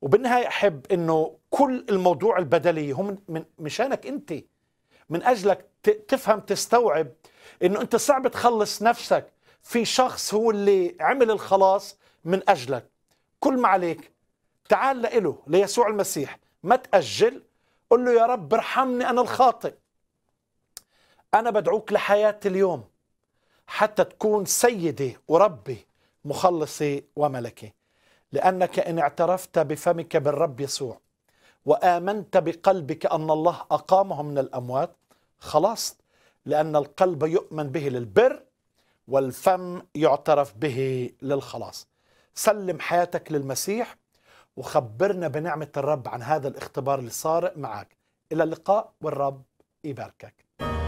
وبالنهايه احب انه كل الموضوع البدلي هو من مشانك انت من اجلك تفهم تستوعب انه انت صعب تخلص نفسك في شخص هو اللي عمل الخلاص من اجلك كل ما عليك تعال لإله ليسوع المسيح ما تأجل قل له يا رب ارحمني أنا الخاطئ أنا بدعوك لحياة اليوم حتى تكون سيدي وربي مخلصي وملكي لأنك إن اعترفت بفمك بالرب يسوع وآمنت بقلبك أن الله أقامه من الأموات خلاص لأن القلب يؤمن به للبر والفم يعترف به للخلاص سلم حياتك للمسيح وخبرنا بنعمة الرب عن هذا الاختبار اللي صار معك إلى اللقاء والرب يباركك